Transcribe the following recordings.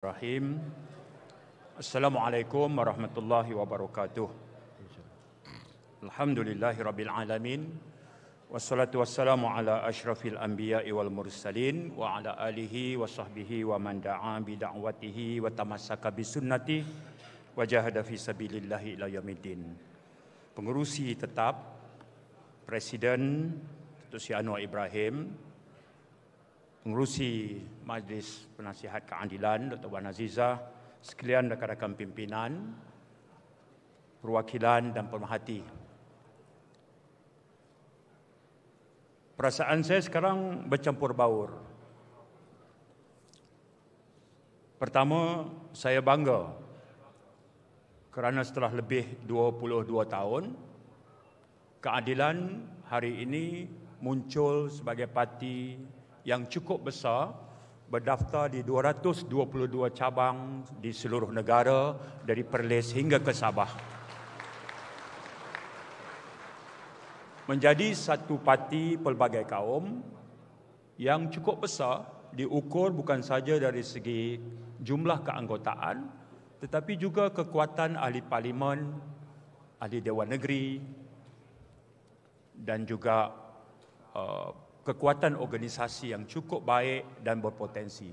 Rahim. Assalamualaikum warahmatullahi wabarakatuh. Alhamdulillahi rabbil alamin. Wassalatu wassalamu ala asyrafil anbiya'i wal mursalin wa ala alihi wa sahbihi wa man da'a bi da'watihi wa tamassaka bi sunnatihi wa jahada fi sabilillahi ila yaumiddin. Pengerusi tetap Presiden Tun Sri Anwar Ibrahim, Pengurusi Majlis Penasihat Keadilan Dr. Wan Azizah, sekalian rakan-rakan pimpinan, perwakilan dan pemerhati. Perasaan saya sekarang bercampur baur. Pertama, saya bangga kerana setelah lebih 22 tahun, keadilan hari ini muncul sebagai parti yang cukup besar berdaftar di 222 cabang di seluruh negara dari Perlis hingga ke Sabah. Menjadi satu parti pelbagai kaum yang cukup besar diukur bukan saja dari segi jumlah keanggotaan tetapi juga kekuatan ahli parlimen, ahli dewan negeri dan juga uh, kekuatan organisasi yang cukup baik dan berpotensi.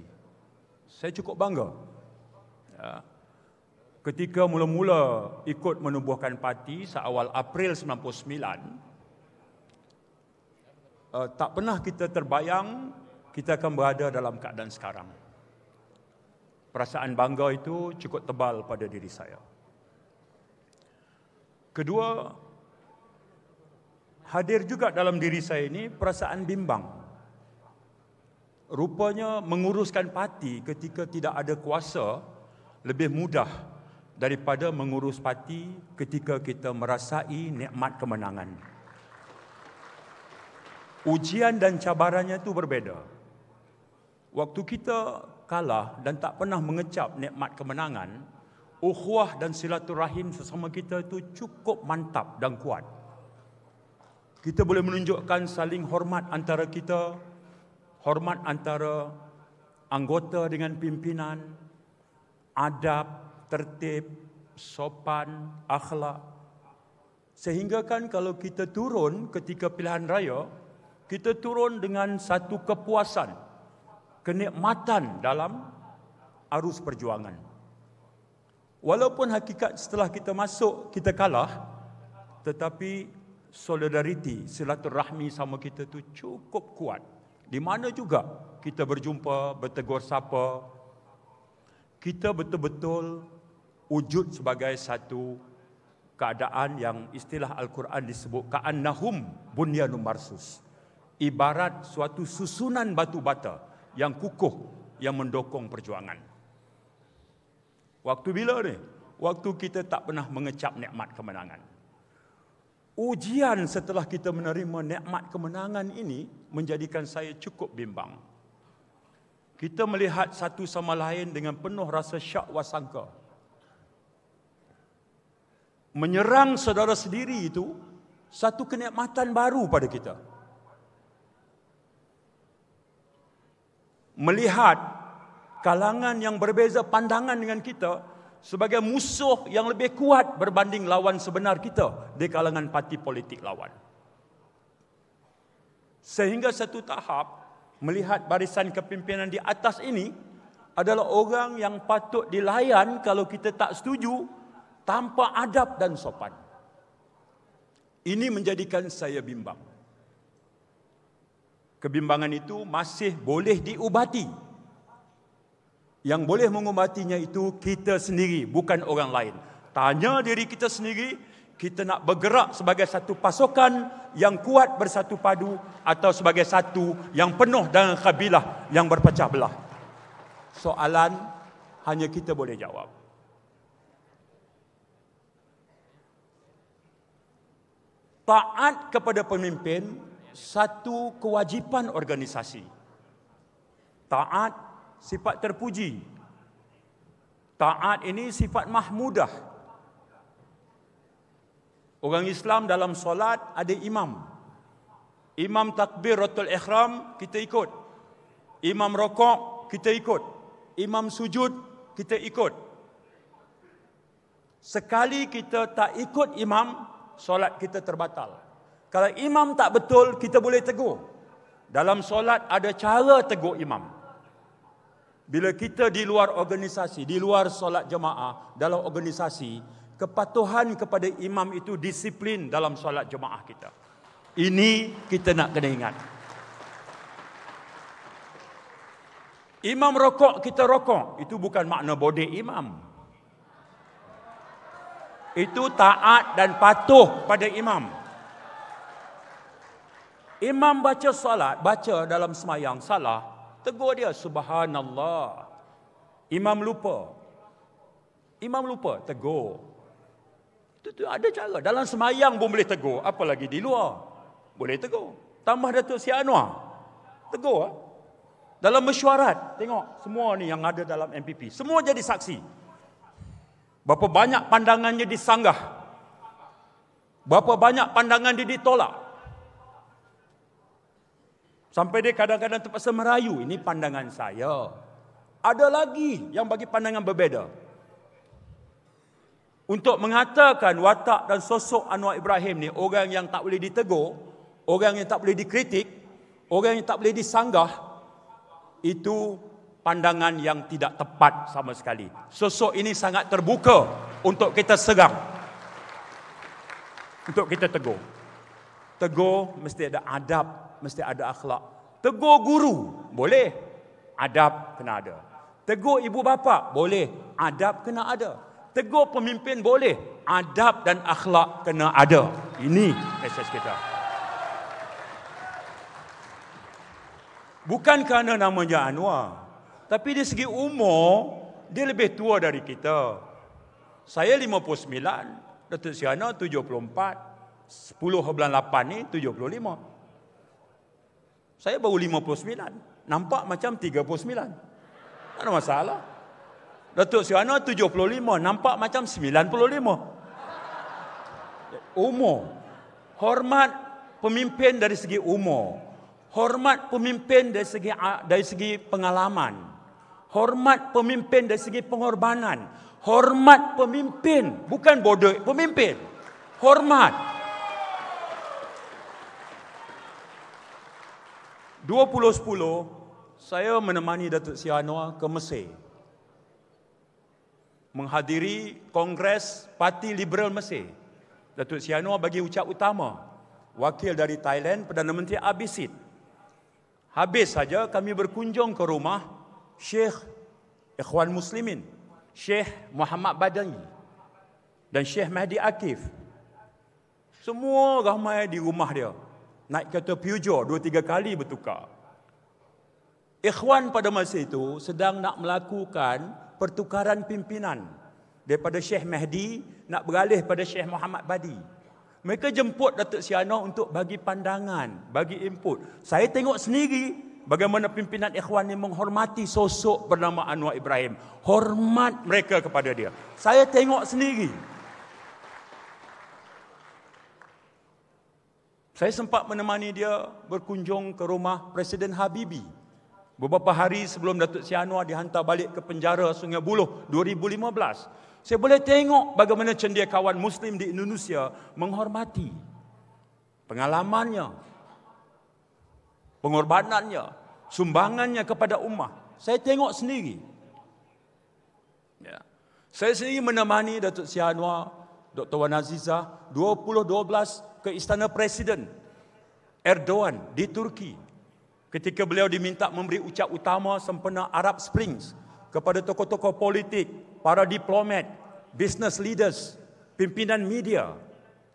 Saya cukup bangga. Ya. Ketika mula-mula ikut menubuhkan parti seawal April 1999, uh, eh, tak pernah kita terbayang kita akan berada dalam keadaan sekarang. Perasaan bangga itu cukup tebal pada diri saya. Kedua, hadir juga dalam diri saya ini perasaan bimbang. Rupanya menguruskan parti ketika tidak ada kuasa lebih mudah daripada mengurus parti ketika kita merasai nikmat kemenangan. Ujian dan cabarannya itu berbeza. Waktu kita kalah dan tak pernah mengecap nikmat kemenangan, ukhuwah dan silaturahim sesama kita itu cukup mantap dan kuat kita boleh menunjukkan saling hormat antara kita, hormat antara anggota dengan pimpinan, adab, tertib, sopan, akhlak. Sehinggakan kalau kita turun ketika pilihan raya, kita turun dengan satu kepuasan, kenikmatan dalam arus perjuangan. Walaupun hakikat setelah kita masuk, kita kalah, tetapi solidariti, silaturahmi sama kita tu cukup kuat. Di mana juga kita berjumpa, bertegur sapa, kita betul-betul wujud sebagai satu keadaan yang istilah Al-Quran disebut ka'annahum bunyanum marsus. Ibarat suatu susunan batu bata yang kukuh yang mendukung perjuangan. Waktu bila ni? Waktu kita tak pernah mengecap nikmat kemenangan ujian setelah kita menerima nikmat kemenangan ini menjadikan saya cukup bimbang. Kita melihat satu sama lain dengan penuh rasa syak wasangka. Menyerang saudara sendiri itu satu kenikmatan baru pada kita. Melihat kalangan yang berbeza pandangan dengan kita sebagai musuh yang lebih kuat berbanding lawan sebenar kita di kalangan parti politik lawan. Sehingga satu tahap melihat barisan kepimpinan di atas ini adalah orang yang patut dilayan kalau kita tak setuju tanpa adab dan sopan. Ini menjadikan saya bimbang. Kebimbangan itu masih boleh diubati yang boleh mengubatinya itu kita sendiri, bukan orang lain. Tanya diri kita sendiri, kita nak bergerak sebagai satu pasukan yang kuat bersatu padu atau sebagai satu yang penuh dengan kabilah yang berpecah belah. Soalan hanya kita boleh jawab. Taat kepada pemimpin satu kewajipan organisasi. Taat sifat terpuji. Taat ini sifat mahmudah. Orang Islam dalam solat ada imam. Imam takbir ratul ikhram kita ikut. Imam rokok kita ikut. Imam sujud kita ikut. Sekali kita tak ikut imam, solat kita terbatal. Kalau imam tak betul, kita boleh tegur. Dalam solat ada cara tegur imam. Bila kita di luar organisasi, di luar solat jemaah, dalam organisasi, kepatuhan kepada imam itu disiplin dalam solat jemaah kita. Ini kita nak kena ingat. Imam rokok kita rokok, itu bukan makna bodek imam. Itu taat dan patuh pada imam. Imam baca solat, baca dalam semayang salah, Tegur dia, subhanallah. Imam lupa. Imam lupa, tegur. Itu, tu ada cara. Dalam semayang pun boleh tegur. Apalagi di luar. Boleh tegur. Tambah Datuk Si Anwar. Tegur. Eh? Dalam mesyuarat. Tengok semua ni yang ada dalam MPP. Semua jadi saksi. Berapa banyak pandangannya disanggah. Berapa banyak pandangan dia ditolak. Sampai dia kadang-kadang terpaksa merayu. Ini pandangan saya. Ada lagi yang bagi pandangan berbeza. Untuk mengatakan watak dan sosok Anwar Ibrahim ni orang yang tak boleh ditegur, orang yang tak boleh dikritik, orang yang tak boleh disanggah, itu pandangan yang tidak tepat sama sekali. Sosok ini sangat terbuka untuk kita segang. Untuk kita tegur. Tegur mesti ada adab mesti ada akhlak. Tegur guru, boleh. Adab kena ada. Tegur ibu bapa, boleh. Adab kena ada. Tegur pemimpin, boleh. Adab dan akhlak kena ada. Ini mesej kita. Bukan kerana namanya Anwar. Tapi dari segi umur, dia lebih tua dari kita. Saya 59, Datuk Siana 74, 10 bulan 8 ni 75. Saya baru 59. Nampak macam 39. Tak ada masalah. Datuk Siana 75. Nampak macam 95. Umur. Hormat pemimpin dari segi umur. Hormat pemimpin dari segi dari segi pengalaman. Hormat pemimpin dari segi pengorbanan. Hormat pemimpin. Bukan bodoh. Pemimpin. Hormat. Hormat. 2010, saya menemani Datuk Sri Anwar ke Mesir. Menghadiri Kongres Parti Liberal Mesir. Datuk Sri Anwar bagi ucap utama. Wakil dari Thailand, Perdana Menteri Abisid. Habis saja kami berkunjung ke rumah Syekh Ikhwan Muslimin, Syekh Muhammad Badangi dan Syekh Mahdi Akif. Semua ramai di rumah dia. Naik kereta Peugeot dua tiga kali bertukar. Ikhwan pada masa itu sedang nak melakukan pertukaran pimpinan daripada Syekh Mahdi nak beralih pada Syekh Muhammad Badi. Mereka jemput Datuk Siano untuk bagi pandangan, bagi input. Saya tengok sendiri bagaimana pimpinan ikhwan ini menghormati sosok bernama Anwar Ibrahim. Hormat mereka kepada dia. Saya tengok sendiri. Saya sempat menemani dia berkunjung ke rumah Presiden Habibi. Beberapa hari sebelum Datuk Sri Anwar dihantar balik ke penjara Sungai Buloh 2015. Saya boleh tengok bagaimana cendekiawan Muslim di Indonesia menghormati pengalamannya, pengorbanannya, sumbangannya kepada umat. Saya tengok sendiri. Ya. Saya sendiri menemani Datuk Sri Anwar, Dr. Wan Azizah, 2012 ke istana presiden Erdogan di Turki ketika beliau diminta memberi ucap utama sempena Arab Springs kepada tokoh-tokoh politik, para diplomat, business leaders, pimpinan media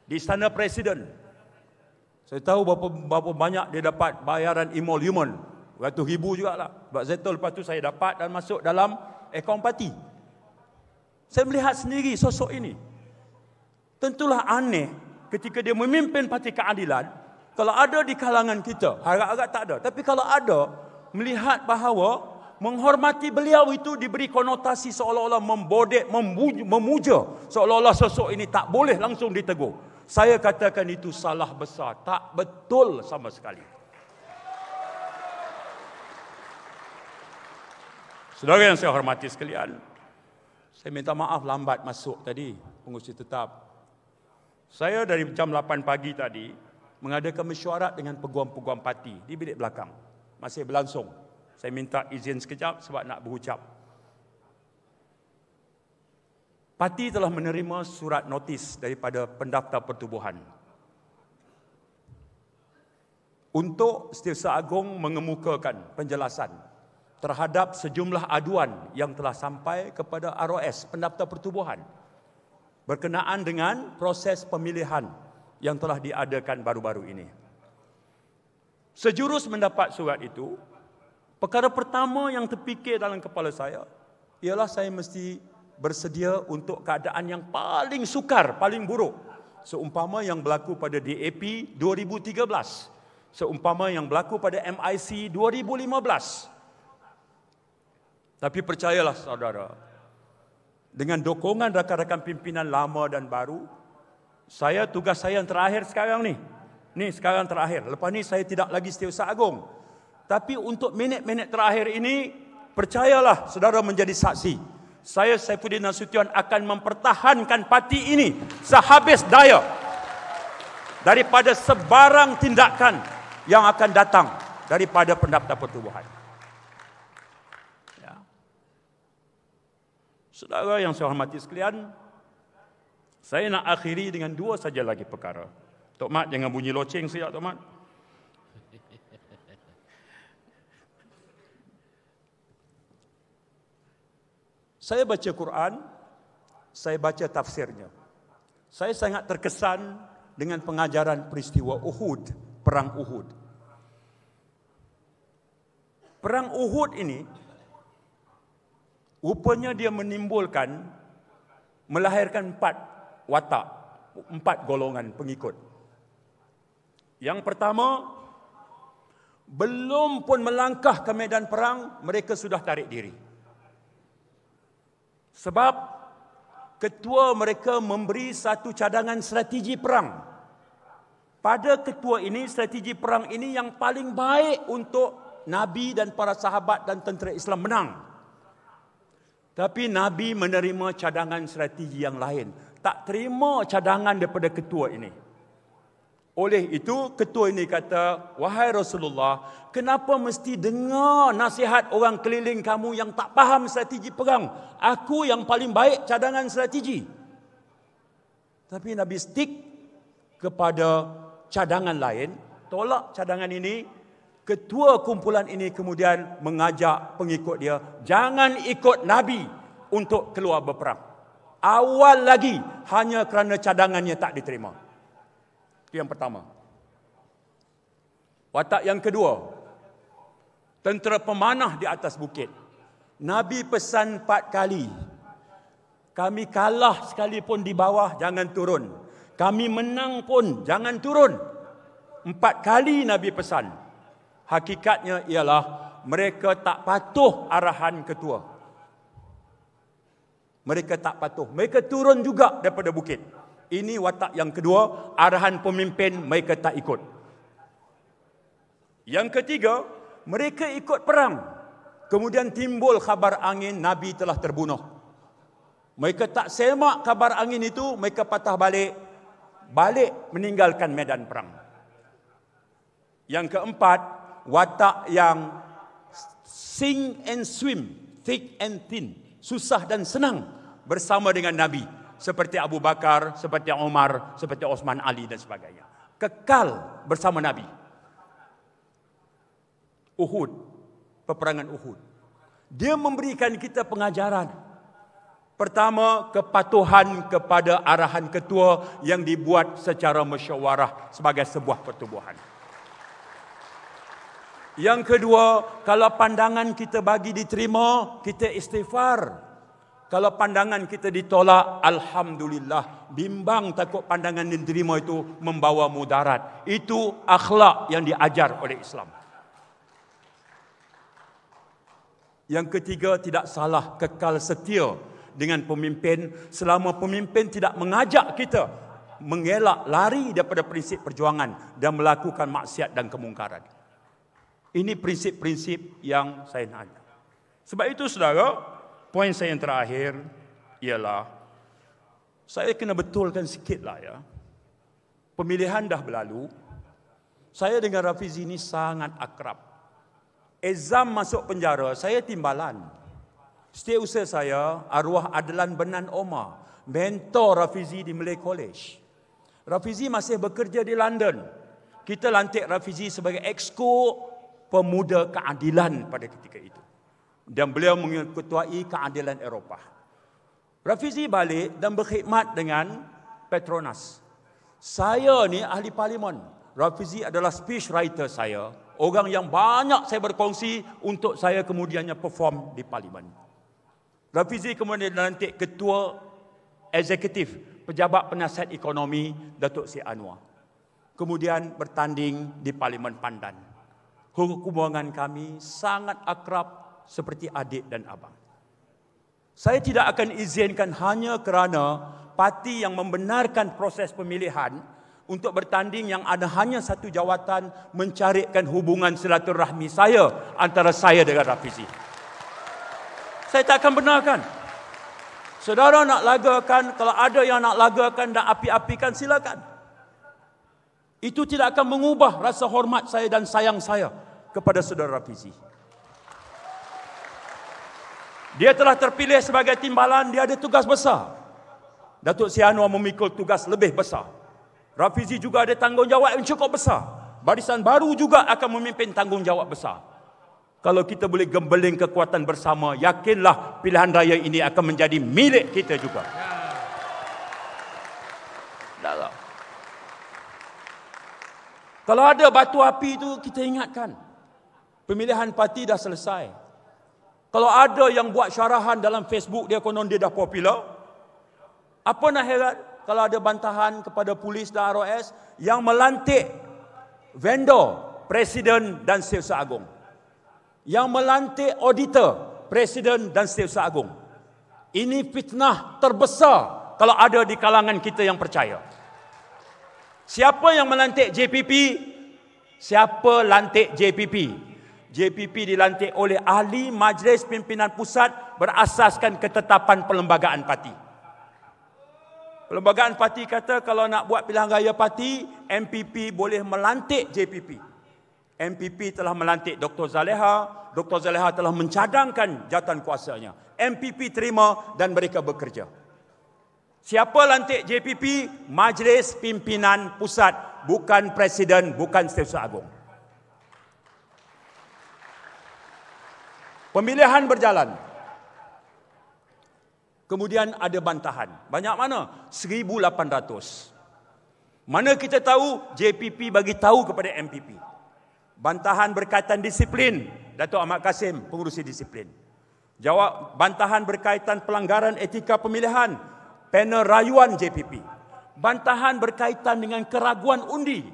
di istana presiden. Saya tahu berapa, berapa banyak dia dapat bayaran emolumen, ratus ribu jugalah. Sebab saya tahu lepas tu saya dapat dan masuk dalam akaun parti. Saya melihat sendiri sosok ini. Tentulah aneh ketika dia memimpin parti keadilan kalau ada di kalangan kita harap-harap tak ada tapi kalau ada melihat bahawa menghormati beliau itu diberi konotasi seolah-olah membodek memuja seolah-olah sosok ini tak boleh langsung ditegur saya katakan itu salah besar tak betul sama sekali Saudara yang saya hormati sekalian saya minta maaf lambat masuk tadi pengurusi tetap saya dari jam 8 pagi tadi mengadakan mesyuarat dengan peguam-peguam parti di bilik belakang. Masih berlangsung. Saya minta izin sekejap sebab nak berucap. Parti telah menerima surat notis daripada pendaftar pertubuhan. Untuk Setiausaha Agong mengemukakan penjelasan terhadap sejumlah aduan yang telah sampai kepada ROS, pendaftar pertubuhan, berkenaan dengan proses pemilihan yang telah diadakan baru-baru ini. Sejurus mendapat surat itu, perkara pertama yang terfikir dalam kepala saya ialah saya mesti bersedia untuk keadaan yang paling sukar, paling buruk. Seumpama yang berlaku pada DAP 2013. Seumpama yang berlaku pada MIC 2015. Tapi percayalah saudara, dengan dokongan rakan-rakan pimpinan lama dan baru, saya tugas saya yang terakhir sekarang ni. Ni sekarang terakhir. Lepas ni saya tidak lagi setiausaha agung. Tapi untuk minit-minit terakhir ini, percayalah saudara menjadi saksi. Saya Saifuddin Nasution akan mempertahankan parti ini sehabis daya daripada sebarang tindakan yang akan datang daripada pendapatan pertubuhan. Saudara yang saya hormati sekalian, saya nak akhiri dengan dua saja lagi perkara. Tok Mat jangan bunyi loceng siap Tok Mat. Saya baca Quran, saya baca tafsirnya. Saya sangat terkesan dengan pengajaran peristiwa Uhud, perang Uhud. Perang Uhud ini Rupanya dia menimbulkan, melahirkan empat watak, empat golongan pengikut. Yang pertama, belum pun melangkah ke medan perang, mereka sudah tarik diri. Sebab ketua mereka memberi satu cadangan strategi perang. Pada ketua ini, strategi perang ini yang paling baik untuk Nabi dan para sahabat dan tentera Islam menang. Tapi Nabi menerima cadangan strategi yang lain. Tak terima cadangan daripada ketua ini. Oleh itu, ketua ini kata, Wahai Rasulullah, kenapa mesti dengar nasihat orang keliling kamu yang tak faham strategi perang? Aku yang paling baik cadangan strategi. Tapi Nabi stick kepada cadangan lain, tolak cadangan ini, ketua kumpulan ini kemudian mengajak pengikut dia jangan ikut nabi untuk keluar berperang awal lagi hanya kerana cadangannya tak diterima itu yang pertama watak yang kedua tentera pemanah di atas bukit nabi pesan empat kali kami kalah sekalipun di bawah jangan turun kami menang pun jangan turun empat kali nabi pesan hakikatnya ialah mereka tak patuh arahan ketua. Mereka tak patuh. Mereka turun juga daripada bukit. Ini watak yang kedua, arahan pemimpin mereka tak ikut. Yang ketiga, mereka ikut perang. Kemudian timbul khabar angin Nabi telah terbunuh. Mereka tak semak khabar angin itu, mereka patah balik. Balik meninggalkan medan perang. Yang keempat, watak yang sing and swim, thick and thin, susah dan senang bersama dengan Nabi seperti Abu Bakar, seperti Omar, seperti Osman Ali dan sebagainya. Kekal bersama Nabi. Uhud, peperangan Uhud. Dia memberikan kita pengajaran. Pertama, kepatuhan kepada arahan ketua yang dibuat secara mesyuarah sebagai sebuah pertubuhan. Yang kedua, kalau pandangan kita bagi diterima, kita istighfar. Kalau pandangan kita ditolak, Alhamdulillah. Bimbang takut pandangan diterima itu membawa mudarat. Itu akhlak yang diajar oleh Islam. Yang ketiga, tidak salah kekal setia dengan pemimpin selama pemimpin tidak mengajak kita mengelak lari daripada prinsip perjuangan dan melakukan maksiat dan kemungkaran. Ini prinsip-prinsip yang saya nak ajar. Sebab itu saudara, poin saya yang terakhir ialah saya kena betulkan lah ya. Pemilihan dah berlalu. Saya dengan Rafiz ini sangat akrab. Ezam masuk penjara, saya timbalan. Setiausaha saya, arwah Adlan Benan Omar, mentor Rafizi di Malay College. Rafizi masih bekerja di London. Kita lantik Rafizi sebagai exco pemuda keadilan pada ketika itu. Dan beliau mengetuai keadilan Eropah. Rafizi balik dan berkhidmat dengan Petronas. Saya ni ahli parlimen. Rafizi adalah speech writer saya. Orang yang banyak saya berkongsi untuk saya kemudiannya perform di parlimen. Rafizi kemudian dilantik ketua eksekutif pejabat penasihat ekonomi Datuk Si Anwar. Kemudian bertanding di parlimen pandan hubungan kami sangat akrab seperti adik dan abang. Saya tidak akan izinkan hanya kerana parti yang membenarkan proses pemilihan untuk bertanding yang ada hanya satu jawatan mencarikan hubungan silaturahmi saya antara saya dengan Rafizi. Saya tak akan benarkan. Saudara nak lagakan, kalau ada yang nak lagakan dan api-apikan silakan. Itu tidak akan mengubah rasa hormat saya dan sayang saya kepada saudara Rafizi. Dia telah terpilih sebagai timbalan, dia ada tugas besar. Datuk Si Anwar memikul tugas lebih besar. Rafizi juga ada tanggungjawab yang cukup besar. Barisan baru juga akan memimpin tanggungjawab besar. Kalau kita boleh gembeling kekuatan bersama, yakinlah pilihan raya ini akan menjadi milik kita juga. Ya. Dalam. Kalau ada batu api itu, kita ingatkan. Pemilihan parti dah selesai. Kalau ada yang buat syarahan dalam Facebook dia konon dia dah popular. Apa nak herat kalau ada bantahan kepada polis dan ROS yang melantik vendor presiden dan setiausaha agung. Yang melantik auditor presiden dan setiausaha agung. Ini fitnah terbesar kalau ada di kalangan kita yang percaya. Siapa yang melantik JPP? Siapa lantik JPP? JPP dilantik oleh ahli Majlis Pimpinan Pusat berasaskan ketetapan perlembagaan parti. Perlembagaan parti kata kalau nak buat pilihan raya parti, MPP boleh melantik JPP. MPP telah melantik Dr. Zaleha. Dr. Zaleha telah mencadangkan jawatan kuasanya. MPP terima dan mereka bekerja. Siapa lantik JPP? Majlis Pimpinan Pusat, bukan Presiden, bukan Setiausaha Agong. Pemilihan berjalan. Kemudian ada bantahan. Banyak mana? 1,800. Mana kita tahu JPP bagi tahu kepada MPP. Bantahan berkaitan disiplin. Datuk Ahmad Kasim, pengurusi disiplin. Jawab bantahan berkaitan pelanggaran etika pemilihan panel rayuan JPP. Bantahan berkaitan dengan keraguan undi.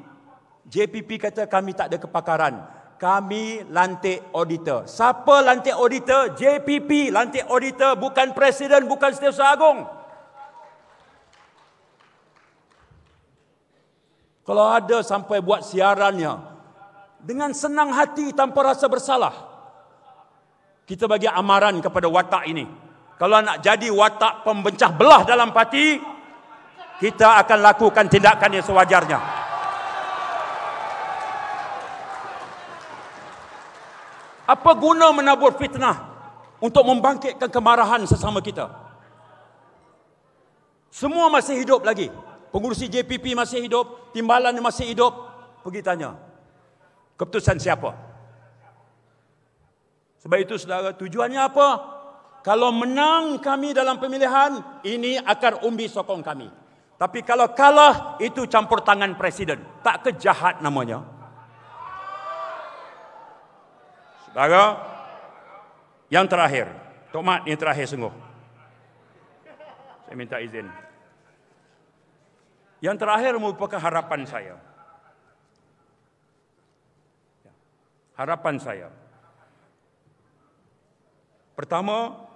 JPP kata kami tak ada kepakaran. Kami lantik auditor. Siapa lantik auditor? JPP lantik auditor bukan presiden, bukan setiausaha agung. Kalau ada sampai buat siarannya dengan senang hati tanpa rasa bersalah. Kita bagi amaran kepada watak ini kalau nak jadi watak pembencah belah dalam parti kita akan lakukan tindakan yang sewajarnya apa guna menabur fitnah untuk membangkitkan kemarahan sesama kita semua masih hidup lagi pengurusi JPP masih hidup timbalan masih hidup pergi tanya keputusan siapa sebab itu saudara tujuannya apa kalau menang kami dalam pemilihan ini akan umbi sokong kami tapi kalau kalah itu campur tangan presiden tak kejahat namanya saudara yang terakhir Tok Mat yang terakhir sungguh saya minta izin yang terakhir merupakan harapan saya harapan saya pertama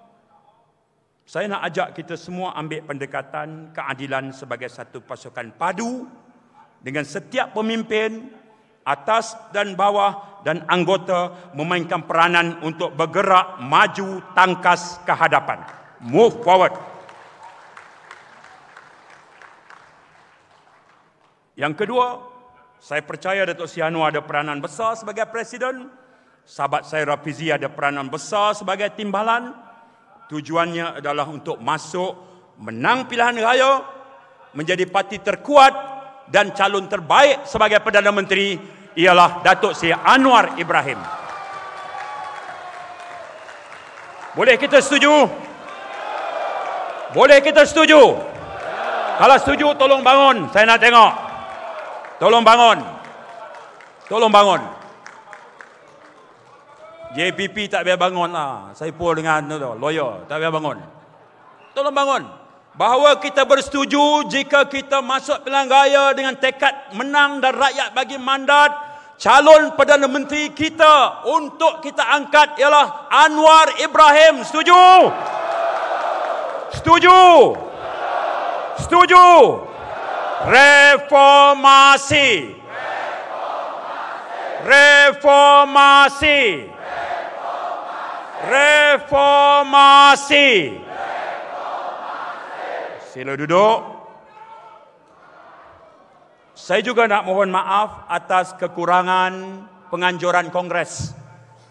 saya nak ajak kita semua ambil pendekatan keadilan sebagai satu pasukan padu dengan setiap pemimpin atas dan bawah dan anggota memainkan peranan untuk bergerak maju tangkas ke hadapan. Move forward. Yang kedua, saya percaya Datuk Sianu ada peranan besar sebagai presiden. Sahabat saya Rafizi ada peranan besar sebagai timbalan tujuannya adalah untuk masuk menang pilihan raya menjadi parti terkuat dan calon terbaik sebagai Perdana Menteri ialah Datuk Seri Anwar Ibrahim. Boleh kita setuju? Boleh kita setuju? Kalau setuju tolong bangun, saya nak tengok. Tolong bangun. Tolong bangun. Tolong bangun. JPP tak biar bangun lah. Saya pun dengan tu, lawyer, tak biar bangun. Tolong bangun. Bahawa kita bersetuju jika kita masuk pilihan raya dengan tekad menang dan rakyat bagi mandat, calon Perdana Menteri kita untuk kita angkat ialah Anwar Ibrahim. Setuju? Setuju? Setuju? Reformasi. Reformasi. Reformasi reformasi. reformasi. Sila duduk. Saya juga nak mohon maaf atas kekurangan penganjuran Kongres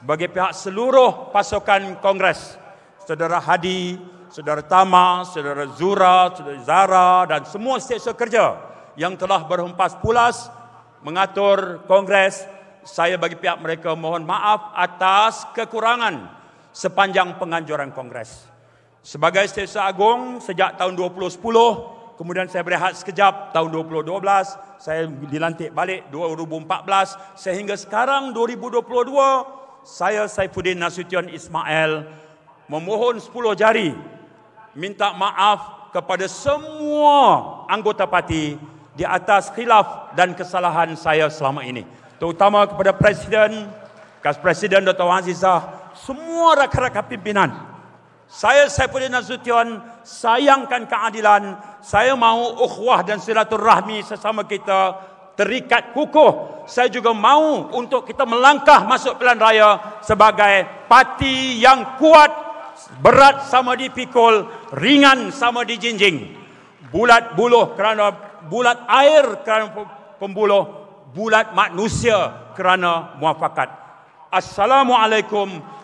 bagi pihak seluruh pasukan Kongres. Saudara Hadi, Saudara Tama, Saudara Zura, Saudara Zara dan semua stesen kerja yang telah berhempas pulas mengatur Kongres. Saya bagi pihak mereka mohon maaf atas kekurangan sepanjang penganjuran Kongres. Sebagai Setiausaha Agong sejak tahun 2010, kemudian saya berehat sekejap tahun 2012, saya dilantik balik 2014 sehingga sekarang 2022 saya Saifuddin Nasution Ismail memohon 10 jari minta maaf kepada semua anggota parti di atas khilaf dan kesalahan saya selama ini terutama kepada presiden kas presiden Dr Wan Azizah semua rakan-rakan pimpinan. Saya Saifuddin Nasution sayangkan keadilan. Saya mahu ukhwah dan silaturahmi sesama kita terikat kukuh. Saya juga mahu untuk kita melangkah masuk pelan raya sebagai parti yang kuat, berat sama dipikul, ringan sama dijinjing. Bulat buluh kerana bulat air kerana pembuluh, bulat manusia kerana muafakat. Assalamualaikum